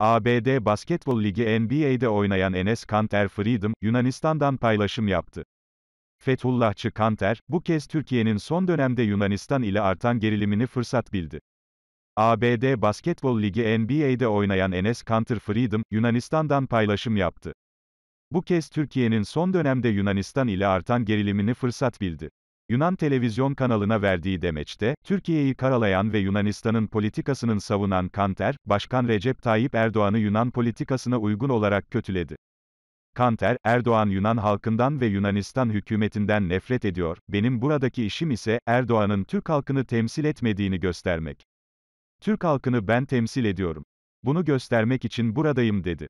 ABD Basketbol Ligi NBA'de oynayan Enes Kanter Freedom, Yunanistan'dan paylaşım yaptı. Fethullahçı Kanter, bu kez Türkiye'nin son dönemde Yunanistan ile artan gerilimini fırsat bildi. ABD Basketbol Ligi NBA'de oynayan Enes Kanter Freedom, Yunanistan'dan paylaşım yaptı. Bu kez Türkiye'nin son dönemde Yunanistan ile artan gerilimini fırsat bildi. Yunan televizyon kanalına verdiği demeçte, Türkiye'yi karalayan ve Yunanistan'ın politikasının savunan Kanter, Başkan Recep Tayyip Erdoğan'ı Yunan politikasına uygun olarak kötüledi. Kanter, Erdoğan Yunan halkından ve Yunanistan hükümetinden nefret ediyor, benim buradaki işim ise, Erdoğan'ın Türk halkını temsil etmediğini göstermek. Türk halkını ben temsil ediyorum. Bunu göstermek için buradayım dedi.